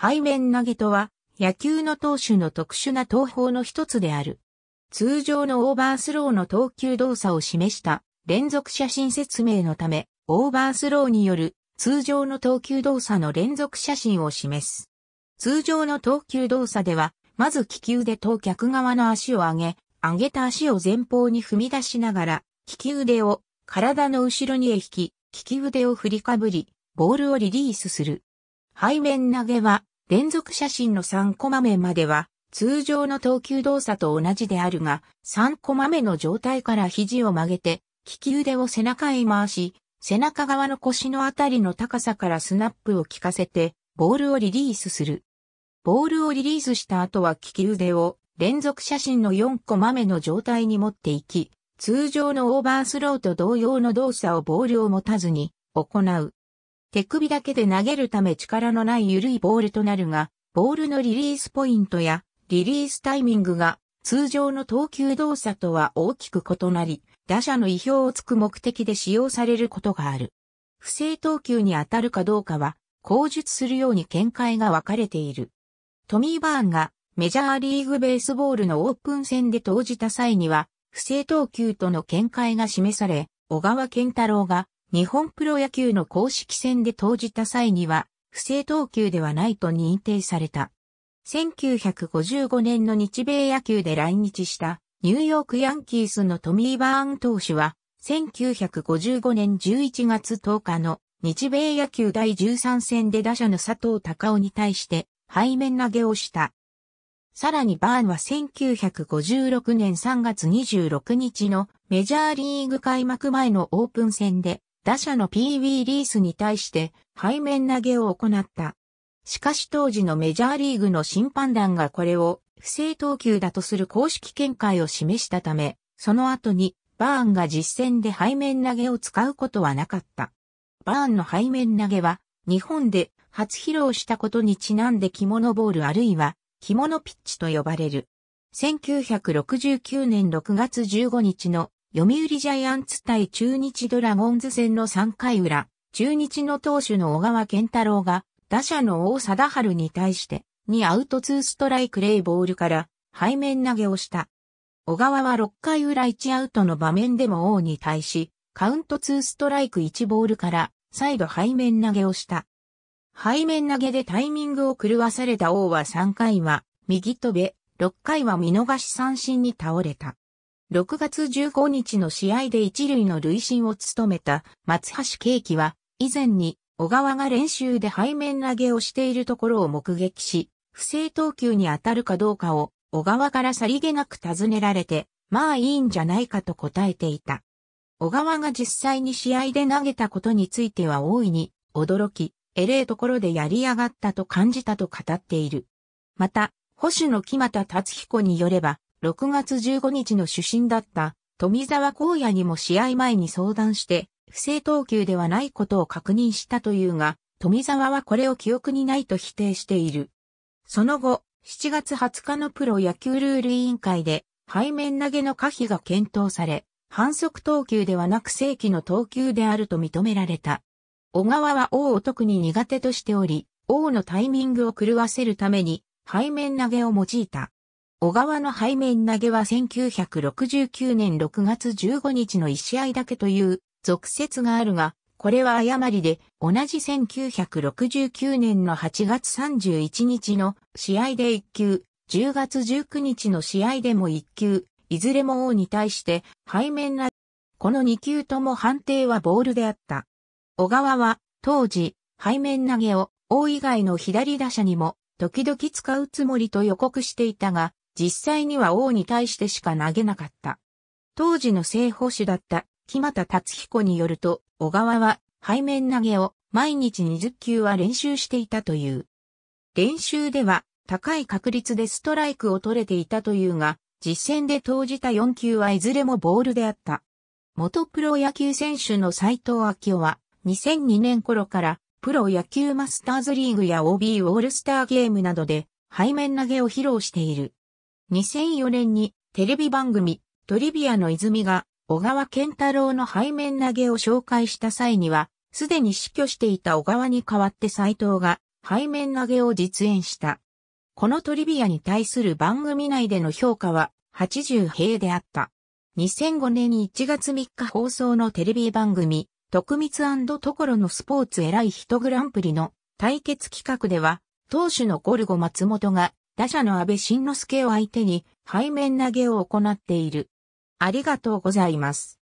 背面投げとは、野球の投手の特殊な投法の一つである。通常のオーバースローの投球動作を示した連続写真説明のため、オーバースローによる通常の投球動作の連続写真を示す。通常の投球動作では、まず気球で投客側の足を上げ、上げた足を前方に踏み出しながら、利き腕を体の後ろにへ引き、利き腕を振りかぶり、ボールをリリースする。背面投げは、連続写真の3コマ目までは、通常の投球動作と同じであるが、3コマ目の状態から肘を曲げて、利き腕を背中へ回し、背中側の腰のあたりの高さからスナップを効かせて、ボールをリリースする。ボールをリリースした後は利き腕を連続写真の4コマ目の状態に持っていき、通常のオーバースローと同様の動作をボールを持たずに行う。手首だけで投げるため力のない緩いボールとなるが、ボールのリリースポイントやリリースタイミングが通常の投球動作とは大きく異なり、打者の意表をつく目的で使用されることがある。不正投球に当たるかどうかは、口述するように見解が分かれている。トミー・バーンがメジャーリーグベースボールのオープン戦で投じた際には、不正投球との見解が示され、小川健太郎が日本プロ野球の公式戦で投じた際には、不正投球ではないと認定された。1955年の日米野球で来日したニューヨークヤンキースのトミー・バーン投手は、1955年11月10日の日米野球第13戦で打者の佐藤隆夫に対して背面投げをした。さらにバーンは1956年3月26日のメジャーリーグ開幕前のオープン戦で打者の PB リースに対して背面投げを行った。しかし当時のメジャーリーグの審判団がこれを不正投球だとする公式見解を示したため、その後にバーンが実戦で背面投げを使うことはなかった。バーンの背面投げは日本で初披露したことにちなんで着物ボールあるいは着物ピッチと呼ばれる。1969年6月15日の読売ジャイアンツ対中日ドラゴンズ戦の3回裏、中日の投手の小川健太郎が、打者の大貞治に対して、2アウト2ストライク0ボールから、背面投げをした。小川は6回裏1アウトの場面でも王に対し、カウント2ストライク1ボールから、再度背面投げをした。背面投げでタイミングを狂わされた王は3回は、右飛べ、6回は見逃し三振に倒れた。6月15日の試合で一塁の累進を務めた松橋慶樹は、以前に小川が練習で背面投げをしているところを目撃し、不正投球に当たるかどうかを小川からさりげなく尋ねられて、まあいいんじゃないかと答えていた。小川が実際に試合で投げたことについては大いに驚き、えれいところでやりやがったと感じたと語っている。また、保守の木又達彦によれば、6月15日の主審だった富澤光也にも試合前に相談して、不正投球ではないことを確認したというが、富澤はこれを記憶にないと否定している。その後、7月20日のプロ野球ルール委員会で、背面投げの可否が検討され、反則投球ではなく正規の投球であると認められた。小川は王を特に苦手としており、王のタイミングを狂わせるために、背面投げを用いた。小川の背面投げは1969年6月15日の1試合だけという俗説があるが、これは誤りで、同じ1969年の8月31日の試合で1球、10月19日の試合でも1球、いずれも王に対して背面投げ、この2球とも判定はボールであった。小川は当時、背面投げを王以外の左打者にも時々使うつもりと予告していたが、実際には王に対してしか投げなかった。当時の正捕手だった木又達彦によると、小川は背面投げを毎日20球は練習していたという。練習では高い確率でストライクを取れていたというが、実戦で投じた4球はいずれもボールであった。元プロ野球選手の斎藤明夫は、2002年頃からプロ野球マスターズリーグや OB オールスターゲームなどで背面投げを披露している。2004年にテレビ番組トリビアの泉が小川健太郎の背面投げを紹介した際には、すでに死去していた小川に代わって斎藤が背面投げを実演した。このトリビアに対する番組内での評価は80平であった。2005年1月3日放送のテレビ番組、特密ところのスポーツ偉い人グランプリの対決企画では、当主のゴルゴ松本が打者の安倍晋之助を相手に背面投げを行っている。ありがとうございます。